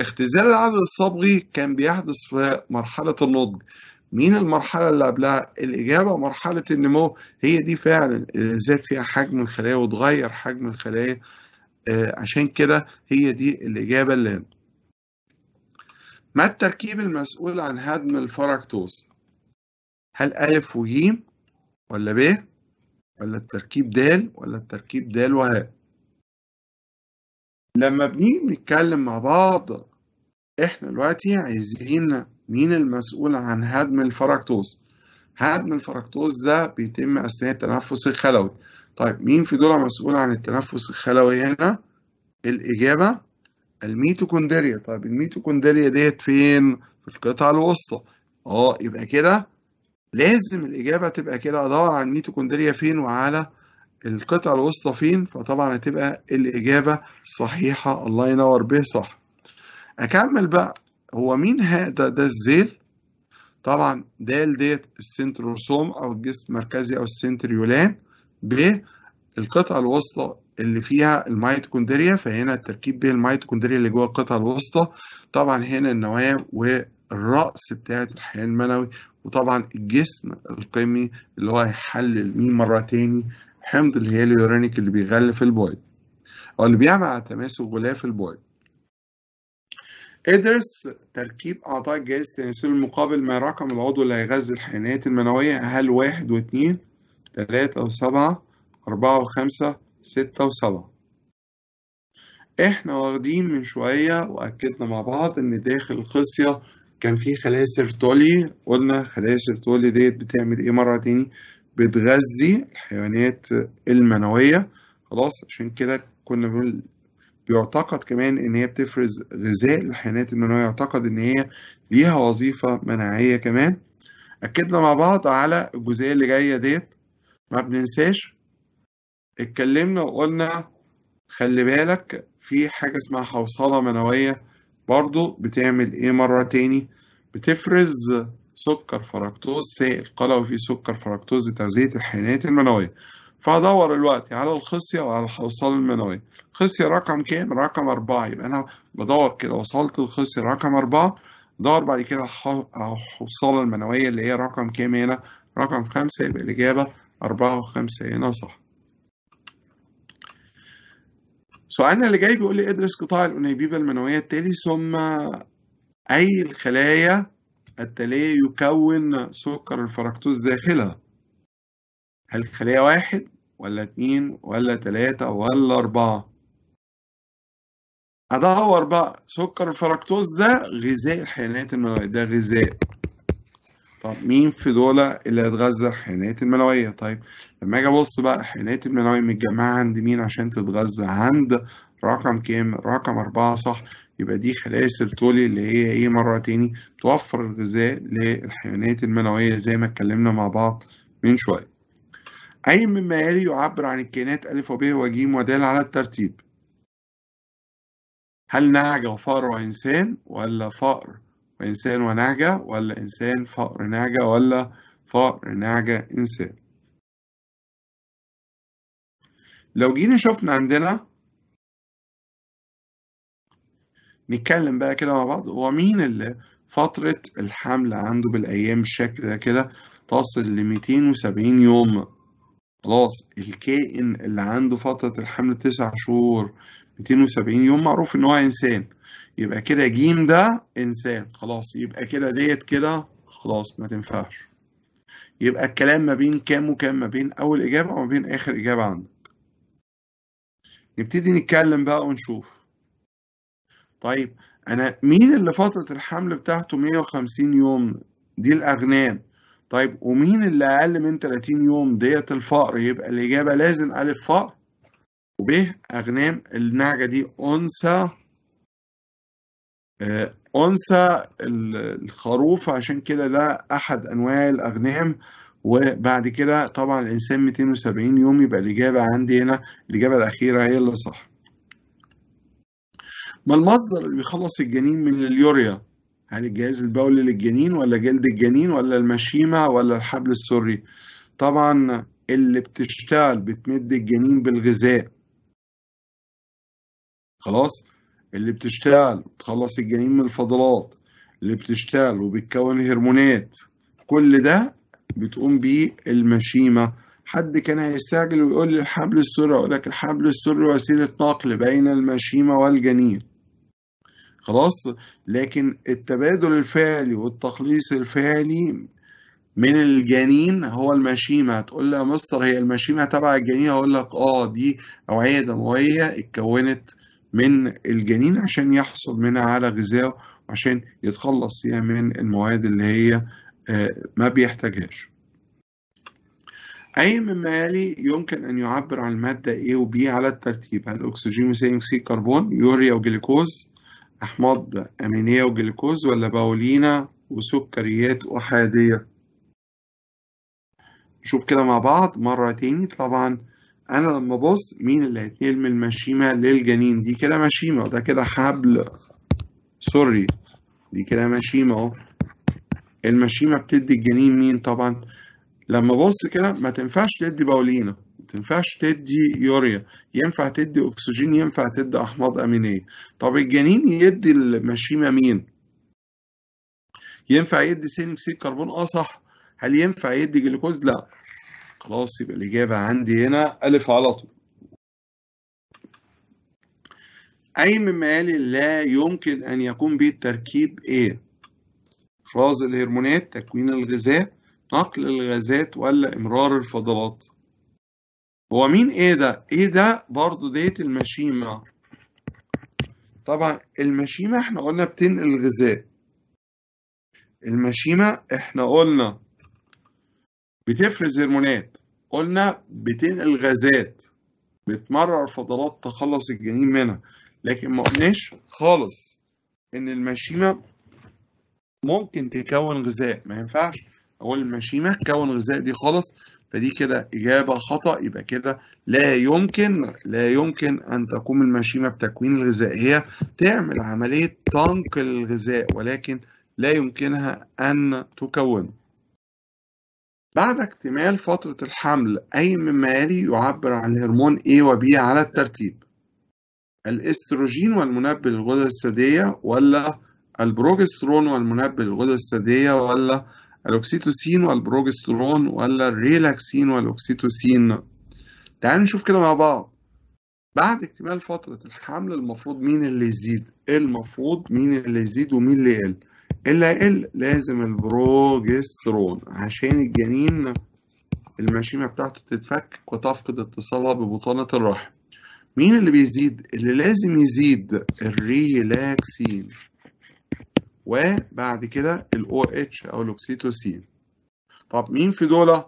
اختزال العدد الصبغي كان بيحدث في مرحلة النضج مين المرحلة اللي قبلها؟ الإجابة مرحلة النمو هي دي فعلا اللي زاد فيها حجم الخلايا وتغير حجم الخلايا آه عشان كده هي دي الإجابة اللي ما التركيب المسؤول عن هدم الفركتوز؟ هل ألف وجيم ولا ب ولا التركيب د ولا التركيب د وهاء؟ لما بنيجي نتكلم مع بعض احنا دلوقتي عايزين مين المسؤول عن هدم الفركتوز هدم الفركتوز ده بيتم اثناء التنفس الخلوي طيب مين في دول مسؤول عن التنفس الخلوي هنا الاجابه الميتوكوندريا طيب الميتوكوندريا ديت فين في القطعه الوسطى اه يبقى كده لازم الاجابه تبقى كده ادور على الميتوكوندريا فين وعلى القطع الوسطى فين فطبعا هتبقى الإجابة صحيحة الله ينور به صح أكمل بقى هو مين هذا ده الزيل طبعا د ديت السنتروسوم أو الجسم المركزي أو السنتريولان ب القطعة الوسطى اللي فيها الميتوكوندريا فهنا التركيب بين الميتوكوندريا اللي جوه القطعة الوسطى طبعا هنا النواة والرأس بتاعت الحيوان المنوي وطبعا الجسم القمي اللي هو هيحلل مين مرة تاني حمض الهيليورونيك اللي بيغلف البويض أو اللي بيعمل على تماسك غلاف البويض ادرس تركيب أعضاء الجهاز التناسلي المقابل ما رقم العضو اللي هيغذي الحيوانات المنوية هل واحد واثنين تلاتة وسبعة أربعة وخمسة ستة وسبعة احنا واخدين من شوية وأكدنا مع بعض إن داخل الخصية كان في خلايا سيرتولي قلنا خلايا سيرتولي ديت بتعمل ايه مرة تاني بتغذي الحيوانات المنوية خلاص عشان كده كنا بنقول بيعتقد كمان ان هي بتفرز غذاء للحيوانات المنوية يعتقد ان هي ليها وظيفة مناعية كمان أكدنا مع بعض على الجزئية اللي جاية ديت ما بننساش اتكلمنا وقلنا خلي بالك في حاجة اسمها حوصلة منوية برضو بتعمل ايه مرة تاني بتفرز سكر فركتوز سائل قلوي فيه سكر فركتوز لتغذية الحيوانات المنوية فهدور دلوقتي على الخصية وعلى الحوصلة المنوية خصية رقم كام؟ رقم أربعة يبقى أنا بدور كده وصلت الخصية رقم أربعة دور بعد كده على الحوصلة المنوية اللي هي رقم كام هنا؟ رقم خمسة يبقى الإجابة أربعة وخمسة هنا صح سؤالنا اللي جاي بيقول لي ادرس قطاع الأنيبيبة المنوية التالي ثم أي الخلايا التالية يكون سكر الفركتوز داخلها هل خلية واحد ولا اتنين ولا تلاتة ولا أربعة أدور بقى سكر الفركتوز ده غذاء الحيوانات المنوية ده غذاء طب مين في دول اللي هتغذى الحيوانات المنوية طيب لما أجي أبص بقى الحيوانات المنوية متجمعة عند مين عشان تتغذى عند رقم كام رقم أربعة صح يبقى دي خلايا سيرتولي اللي هي ايه مرة تاني توفر الغذاء للحيوانات المنوية زي ما اتكلمنا مع بعض من شوية أي مما يلي يعبر عن الكائنات ألف وب وج ودال على الترتيب هل نعجة وفأر وإنسان ولا فأر وإنسان ونعجة ولا إنسان فأر نعجة ولا فأر نعجة إنسان لو جينا شفنا عندنا نتكلم بقى كده مع بعض هو مين اللي فترة الحمل عنده بالأيام الشكل كده تصل ل 270 يوم خلاص الكائن اللي عنده فترة الحمل تسع شهور 270 يوم معروف إن هو إنسان يبقى كده جيم ده إنسان خلاص يبقى كده ديت كده خلاص ما تنفعش يبقى الكلام ما بين كام وكام ما بين أول إجابة وما بين آخر إجابة عندك نبتدي نتكلم بقى ونشوف طيب انا مين اللي فتره الحمل بتاعته 150 يوم دي الاغنام طيب ومين اللي اقل من 30 يوم ديت الفقر يبقى الاجابه لازم الف فقر وب اغنام النعجه دي انثى آه، انثى الخروف عشان كده ده احد انواع الاغنام وبعد كده طبعا الانسان 270 يوم يبقى الاجابه عندي هنا الاجابه الاخيره هي اللي صح ما المصدر اللي بيخلص الجنين من اليوريا هل الجهاز البولي للجنين ولا جلد الجنين ولا المشيمة ولا الحبل السري طبعا اللي بتشتغل بتمد الجنين بالغذاء خلاص اللي بتشتغل تخلص الجنين من الفضلات اللي بتشتغل وبتكون هرمونات كل ده بتقوم بيه المشيمة حد كان هيستعجل ويقول لي الحبل السري اقول لك الحبل السري وسيله نقل بين المشيمه والجنين خلاص لكن التبادل الفعلي والتخليص الفعلي من الجنين هو المشيمة هتقول لها يا مستر هي المشيمة تبع الجنين هقول لك اه دي أوعية دموية اتكونت من الجنين عشان يحصل منها على غذاء وعشان يتخلص فيها من المواد اللي هي آه، ما بيحتاجهاش أي مما يلي يمكن أن يعبر عن المادة A و B على الترتيب الأكسجين مثل أكسيد كربون يوريا وجليكوز أحماض أمينية وجلوكوز ولا باولينا وسكريات أحادية نشوف كده مع بعض مرة تاني طبعا أنا لما أبص مين اللي هيتنقل من المشيمة للجنين دي كده مشيمة وده كده حبل سوري دي كده مشيمة أهو المشيمة بتدي الجنين مين طبعا لما أبص كده ما تنفعش تدي باولينا تنفعش تدي يوريا ينفع تدي اكسجين ينفع تدي احماض امينيه طب الجنين يدي المشيمه مين ينفع يدي ثاني اكسيد كربون اه صح هل ينفع يدي جلوكوز لا خلاص يبقى الاجابه عندي هنا الف على طول اي مما يلي لا يمكن ان يكون به التركيب ايه افراز الهرمونات تكوين الغذاء نقل الغازات ولا امرار الفضلات هو مين ايه ده؟ ايه ده برضو ديت المشيمة طبعا المشيمة احنا قلنا بتنقل الغذاء المشيمة احنا قلنا بتفرز هرمونات قلنا بتنقل غازات بتمرر فضلات تخلص الجنين منها لكن ما قلناش خالص ان المشيمة ممكن تكون غذاء ما ينفعش اقول المشيمة تكون غذاء دي خالص فدي كده إجابة خطأ يبقى كده لا يمكن لا يمكن أن تقوم المشيمة بتكوين الغذائية تعمل عملية تنقل الغذاء ولكن لا يمكنها أن تكونه بعد اكتمال فترة الحمل أي مما يلي يعبر عن الهرمون A و B على الترتيب الاستروجين والمنبه للغدد الثدية ولا البروجسترون والمنبه للغدد الثدية ولا الأوكسيتوسين والبروجسترون ولا الريلاكسين والأوكسيتوسين تعال نشوف كده مع بعض بعد اكتمال فترة الحمل المفروض مين اللي يزيد؟ المفروض مين اللي يزيد ومين اللي يقل؟ اللي هيقل لازم البروجسترون عشان الجنين المشيمة بتاعته تتفك وتفقد اتصالها ببطانة الرحم مين اللي بيزيد؟ اللي لازم يزيد الريلاكسين وبعد كده ال OH أو الأوكسيتوسين طب مين في دول؟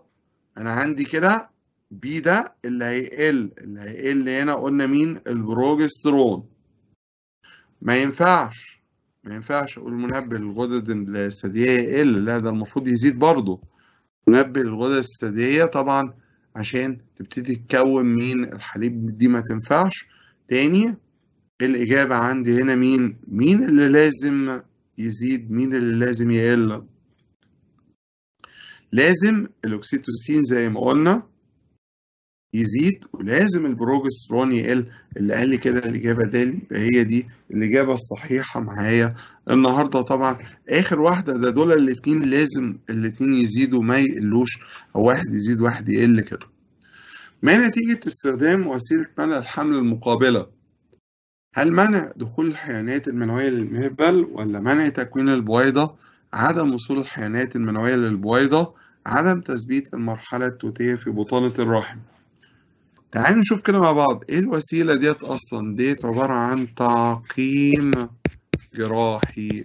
أنا عندي كده بي ده اللي هيقل اللي هيقل هنا قلنا مين؟ البروجسترون ما ينفعش ما ينفعش أقول منبه للغدد الثديية يقل لا ده المفروض يزيد برضه منبه للغدد الثديية طبعا عشان تبتدي تكون مين الحليب دي ما تنفعش تاني الإجابة عندي هنا مين مين اللي لازم يزيد مين اللي لازم يقل لازم الاوكسيتوسين زي ما قلنا يزيد ولازم البروجسترون يقل اللي قال لي كده الاجابه ده هي دي الاجابه الصحيحه معايا النهارده طبعا اخر واحده ده دول الاثنين لازم الاثنين يزيدوا ما يقلوش او واحد يزيد واحد يقل كده ما نتيجه استخدام وسيله منع الحمل المقابله هل منع دخول الحيوانات المنوية للمهبل ولا منع تكوين البويضة عدم وصول الحيوانات المنوية للبويضة عدم تثبيت المرحلة التوتية في بطانة الرحم تعالوا نشوف كده مع بعض ايه الوسيلة ديت اصلا ديت عبارة عن تعقيم جراحي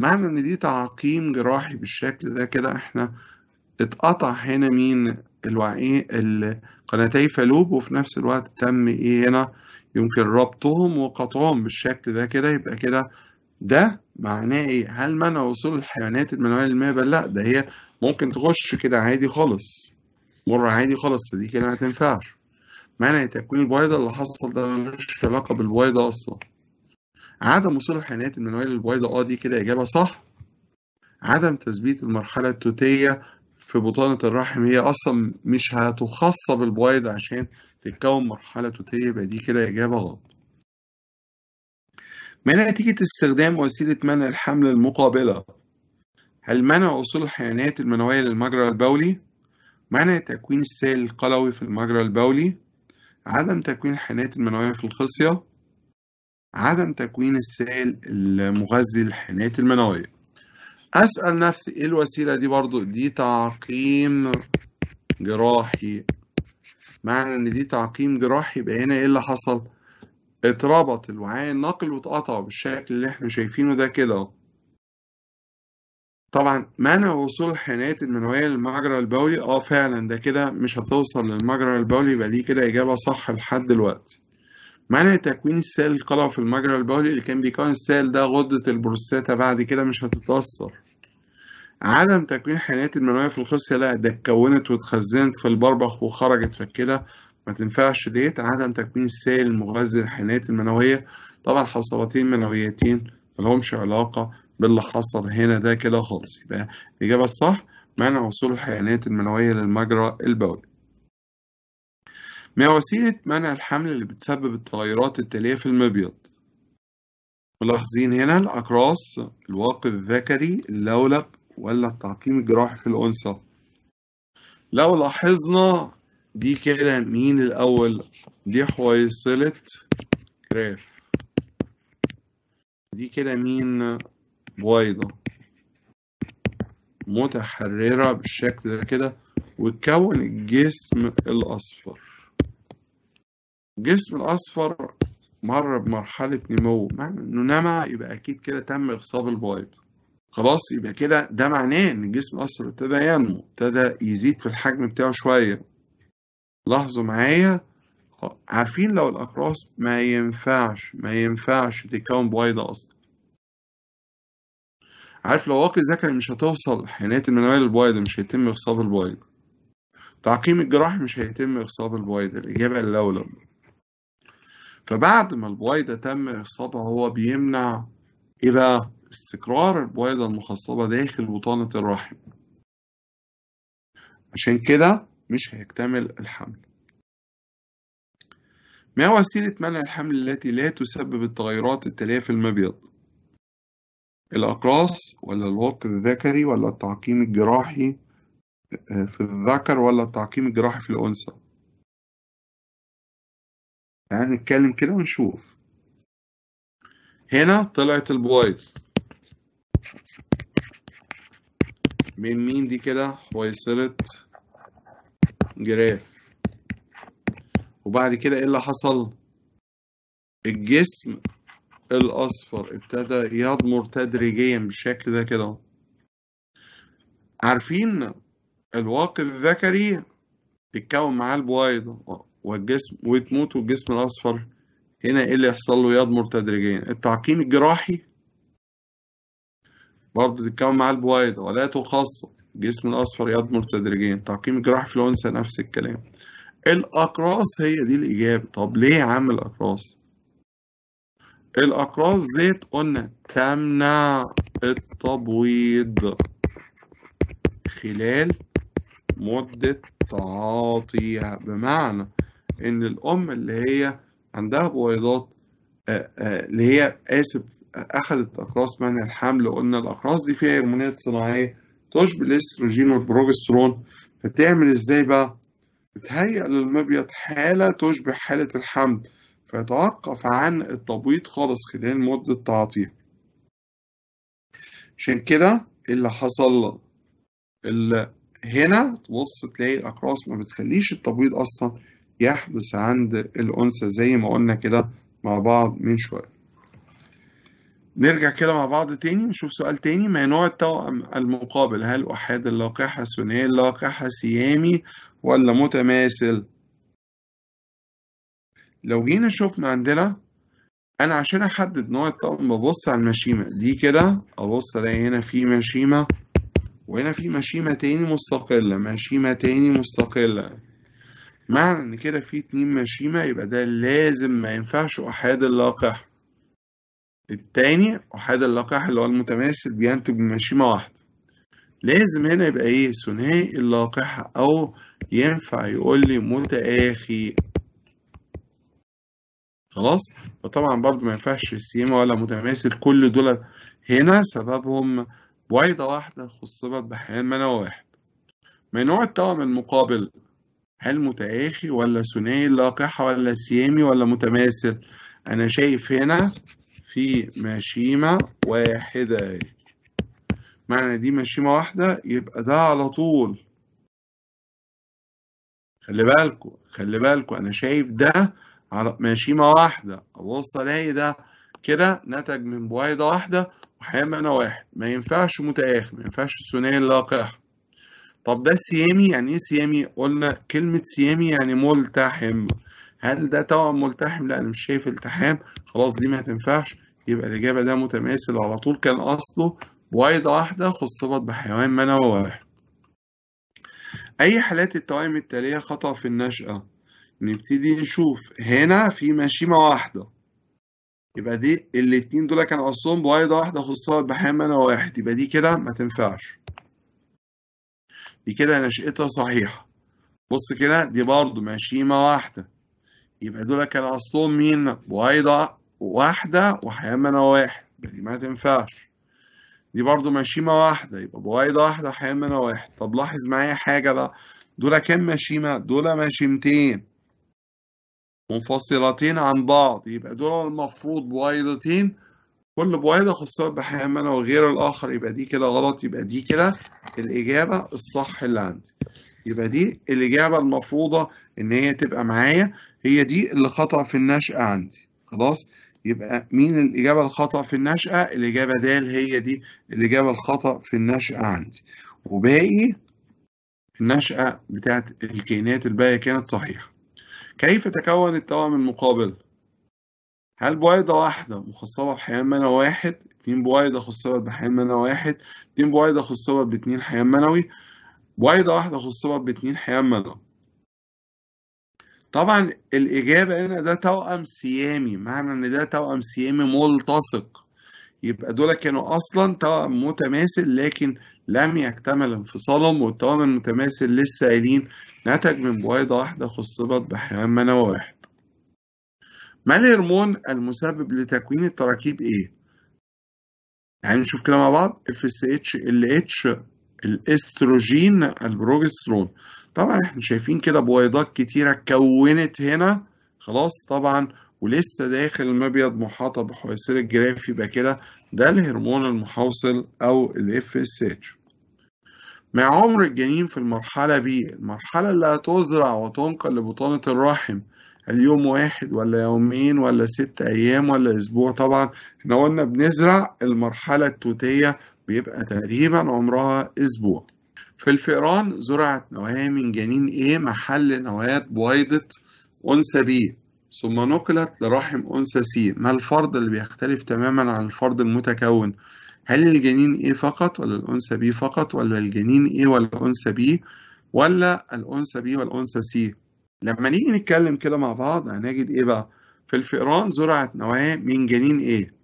معنى ان دي تعقيم جراحي بالشكل ده كده احنا اتقطع هنا مين الوعي قناتي فالوب وفي نفس الوقت تم ايه هنا يمكن ربطهم وقطعهم بالشكل ده كده يبقى كده ده معناه ايه هل منع وصول الحيوانات المنويه للمهبل لا ده هي ممكن تخش كده عادي خالص مر عادي خالص دي كده ما تنفعش معنى تكوين البويضه اللي حصل ده ملوش علاقه بالبويضه اصلا عدم وصول الحيوانات المنويه للبويضه اه دي كده اجابه صح عدم تثبيت المرحله التوتيه في بطانة الرحم هي أصلا مش هتخصب بالبويض عشان تتكون مرحلة توتية يبقى دي كده إجابة غلط. ما نتيجة استخدام وسيلة منع الحمل المقابلة؟ هل منع وصول الحيوانات المنوية للمجرى البولي؟ منع تكوين السائل القلوي في المجرى البولي؟ عدم تكوين الحيوانات المنوية في الخصية؟ عدم تكوين السائل المغذي للحيوانات المنوية أسأل نفسي إيه الوسيلة دي برضو دي تعقيم جراحي معنى إن دي تعقيم جراحي يبقى هنا إيه اللي حصل؟ اتربط الوعاء الناقل واتقطع بالشكل اللي إحنا شايفينه ده كده طبعا منع وصول الحيوانات المنوية للمجرى البولي اه فعلا ده كده مش هتوصل للمجرى البولي يبقى دي كده إجابة صح لحد دلوقتي معنى تكوين السائل القلع في المجرى البولي اللي كان بيكون السائل ده غدة البروستاتا بعد كده مش هتتأثر عدم تكوين حينات المنوية في الخصية لا ده اتكونت واتخزنت في البربخ وخرجت فكده ما تنفعش ديت عدم تكوين السائل المغذي للحيوانات المنوية طبعا حصلتين منويتين ملهمش علاقة باللي حصل هنا ده كده خالص يبقى الإجابة الصح منع وصول الحيوانات المنوية للمجرى البولي ما وسيلة منع الحمل اللي بتسبب التغيرات التالية في المبيض؟ ملاحظين هنا الأقراص، الواقف الذكري، اللولب، ولا التعقيم الجراحي في الأنثى؟ لو لاحظنا دي كده مين الأول؟ دي حويصلة كراف دي كده مين؟ بويضة متحررة بالشكل ده كده وتكون الجسم الأصفر الجسم الأصفر مر بمرحلة نمو معنى إنه نمى يبقى أكيد كده تم إغصاب البيض خلاص يبقى كده ده معناه إن الجسم الأصفر ابتدى ينمو ابتدى يزيد في الحجم بتاعه شوية لاحظوا معايا عارفين لو الأقراص ما ينفعش ما ينفعش تكون بويضة أصلا عارف لو واقي ذكري مش هتوصل حناية المنوية للبويضة مش هيتم إغصاب البويضة تعقيم الجراح مش هيتم إغصاب البويضة الإجابة اللولب فبعد ما البويضة تم إخصابها هو بيمنع إلى استقرار البويضة المخصبة داخل بطانة الرحم عشان كده مش هيكتمل الحمل ما وسيلة منع الحمل التي لا تسبب التغيرات التالية في المبيض؟ الأقراص ولا الورك الذكري ولا التعقيم الجراحي آه، في الذكر ولا التعقيم الجراحي في الأنثى هنتكلم كده ونشوف هنا طلعت البويض من مين دي كده حويصلة جراف وبعد كده ايه اللي حصل الجسم الاصفر ابتدى يضمر تدريجيا بالشكل ده كده عارفين الواقف الذكري اتكون معاه البويضة والجسم وتموت والجسم الأصفر هنا إيه اللي يحصل له يضمر تدريجيا التعقيم الجراحي برضه تتكون مع البويضة ولا تخص الجسم الأصفر يضمر تدريجيا التعقيم الجراحي في الأنثى نفس الكلام الأقراص هي دي الإجابة طب ليه يا عم الأقراص؟ الأقراص زيت قلنا تمنع التبويض خلال مدة تعاطيها بمعنى ان الام اللي هي عندها بويضات اللي هي اسف اخذت اقراص منع الحمل قلنا الاقراص دي فيها هرمونات صناعيه تشبه الاستروجين والبروجسترون فتعمل ازاي بقى؟ بتهيأ للمبيض حالة تشبه حالة الحمل فيتوقف عن التبويض خالص خلال مدة تعاطيه عشان كده اللي حصل اللي هنا تبص تلاقي الأقراص ما بتخليش التبويض أصلا يحدث عند الأنثى زي ما قلنا كده مع بعض من شوية نرجع كده مع بعض تاني نشوف سؤال تاني ما نوع التوأم المقابل هل أحاد اللقاحة ثنائي اللقاحة سيامي ولا متماثل لو جينا شفنا عندنا أنا عشان أحدد نوع التوأم ببص على المشيمة دي كده أبص ألاقي هنا في مشيمة وهنا في مشيمة تاني مستقلة مشيمة تاني مستقلة معنى ان كده في اتنين مشيمة يبقى ده لازم ما ينفعش احاد اللقاح التاني احاد اللقاح اللي هو المتماثل بينتج مشيمة واحدة لازم هنا يبقى ايه ثنائي اللاقحة او ينفع يقول لي متآخي خلاص وطبعا برضو ما ينفعش سيما ولا متماثل كل دول هنا سببهم بويضة واحدة خصبت بحيان منوع واحد من نوع التوأم المقابل هل متآخي ولا ثنائي اللاقحة ولا سيامي ولا متماثل أنا شايف هنا في ماشيمة واحدة معنى دي ماشيمة واحدة يبقى ده على طول خلي بالكوا خلي بالكوا أنا شايف ده على ماشيمة واحدة أبص ألاقي ده كده نتج من بويضة واحدة أنا واحد ما ينفعش متآخي ما ينفعش ثنائي اللاقحة طب ده سيامي يعني ايه سيامي قلنا كلمة سيامي يعني ملتحم هل ده توأم ملتحم لا انا مش شايف التحام خلاص دي ما تنفعش يبقى الإجابة ده متماثل على طول كان أصله بويضة واحدة خصبت بحيوان منوي واحد أي حالات التوائم التالية خطأ في النشأة نبتدي نشوف هنا في مشيمة واحدة يبقى دي الاتنين دول كان أصلهم بويضة واحدة خصبت بحيوان منوي واحد يبقى دي كده ما تنفعش دي كده نشأتها صحيحة بص كده دي برضو مشيمة واحده يبقى دول كان أصلهم مين بويضة واحدة وحيمنة واحد دي يعني ما تنفعش دي برضو مشيمة واحدة يبقى بويضة واحدة وحيمنة واحد طب لاحظ معايا حاجة بقى دول كام مشيمة دول مشيمتين منفصلتين عن بعض يبقى دول المفروض بويضتين كل بويضة خصها أنا وغير الآخر يبقى دي كده غلط يبقى دي كده الإجابة الصح اللي عندي يبقى دي الإجابة المفروضة إن هي تبقى معايا هي دي اللي خطأ في النشأة عندي خلاص يبقى مين الإجابة الخطأ في النشأة الإجابة د هي دي الإجابة الخطأ في النشأة عندي وباقي النشأة بتاعت الكائنات الباقية كانت صحيحة كيف تكون التوأم المقابل هل بويضة واحدة مخصبة بحيوان منوي واحد اتنين بويضة خصبت بحيوان منوي واحد اتنين بويضة خصبت باتنين حيوان منوي بويضة واحدة خصبت باتنين حيوان منوي طبعا الإجابة هنا ده توأم سيامي معنى إن ده توأم سيامي ملتصق يبقى دول كانوا أصلا توأم متماثل لكن لم يكتمل انفصالهم والتوأم المتماثل لسه قايلين نتج من بويضة واحدة خصبت بحيوان منوي واحد ما الهرمون المسبب لتكوين التراكيب ايه؟ يعني نشوف كده مع بعض اف اس اتش ال اتش الاستروجين البروجسترون طبعا احنا شايفين كده بويضات كتيرة اتكونت هنا خلاص طبعا ولسه داخل المبيض محاطة بحويصير الجراف يبقى كده ده الهرمون المحوصل او الاف اس اتش مع عمر الجنين في المرحلة بي المرحلة اللي هتزرع وتنقل لبطانة الرحم اليوم واحد ولا يومين ولا ست أيام ولا أسبوع طبعا احنا قلنا بنزرع المرحلة التوتية بيبقى تقريبا عمرها أسبوع في الفئران زرعت نواة من جنين A محل نواة بويضة أنثى B ثم نقلت لرحم أنثى C ما الفرد اللي بيختلف تماما عن الفرد المتكون هل الجنين A فقط ولا الأنثى B فقط ولا الجنين A والأنثى B ولا الأنثى B والأنثى C لما نيجي نتكلم كده مع بعض هنجد ايه بقى في الفئران زرعت نواة من جنين ايه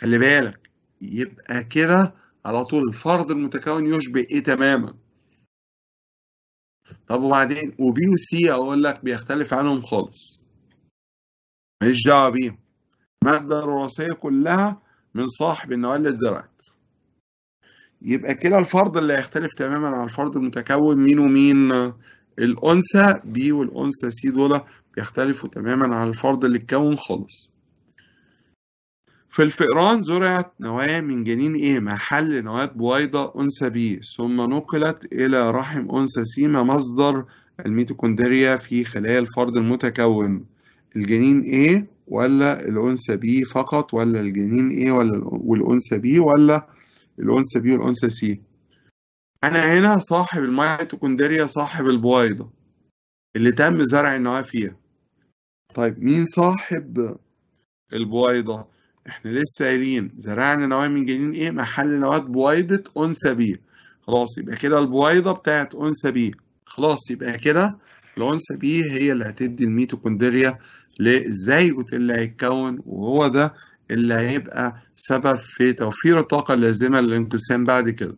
خلي بالك يبقى كده على طول الفرد المتكون يشبه ايه تماما طب وبعدين وبي وسي اقول لك بيختلف عنهم خالص ماليش دعوه بيهم الماده الوراثيه كلها من صاحب النواه اللي اتزرعت يبقى كده الفرد اللي هيختلف تماما عن الفرد المتكون مين ومين الأنثى بي والأنثى سي دول بيختلفوا تماما عن الفرد اللي اتكون خالص في الفئران زرعت نواة من جنين A محل نواة بويضة أنثى B ثم نقلت إلى رحم أنثى C مصدر الميتوكوندريا في خلايا الفرد المتكون الجنين A ولا الأنثى B فقط ولا الجنين A ولا والأنثى B ولا الأنثى B والأنثى C أنا هنا صاحب الميتوكوندريا صاحب البويضة اللي تم زرع النواة فيها طيب مين صاحب البويضة؟ احنا لسه قايلين زرعنا نواة من جنين ايه؟ محل نواة بويضة أنثى ب خلاص يبقى كده البويضة بتاعت أنثى ب خلاص يبقى كده الأنثى ب هي اللي هتدي الميتوكوندريا للزيجوت اللي هيتكون وهو ده اللي هيبقى سبب في توفير الطاقة اللازمة للانقسام بعد كده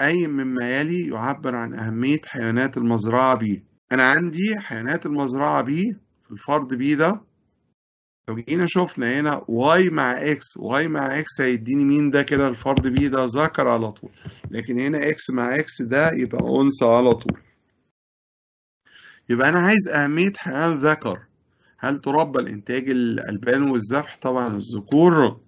أي مما يلي يعبر عن أهمية حيوانات المزرعة بي أنا عندي حيوانات المزرعة بي في الفرد بي ده لو جينا شفنا هنا واي مع اكس واي مع اكس هيديني مين ده كده الفرد بي ده ذكر على طول لكن هنا اكس مع اكس ده يبقى انثى على طول يبقى انا عايز اهميه حيوان ذكر هل تربى لانتاج الالبان والذبح طبعا الذكور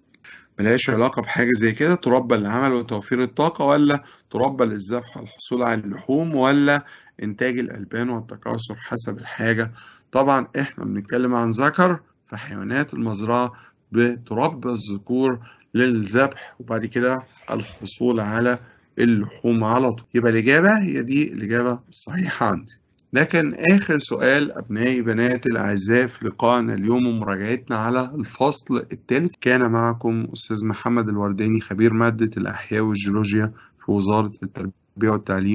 ملهاش علاقة بحاجة زي كده تربى للعمل وتوفير الطاقة ولا تربى للذبح والحصول على اللحوم ولا إنتاج الألبان والتكاثر حسب الحاجة طبعا إحنا بنتكلم عن ذكر فحيوانات المزرعة بتربى الذكور للذبح وبعد كده الحصول على اللحوم على طول يبقى الإجابة هي دي الإجابة الصحيحة عندي ده كان آخر سؤال أبنائي بنات الأعزاء في لقائنا اليوم ومراجعتنا على الفصل الثالث كان معكم أستاذ محمد الورداني خبير مادة الأحياء والجيولوجيا في وزارة التربية والتعليم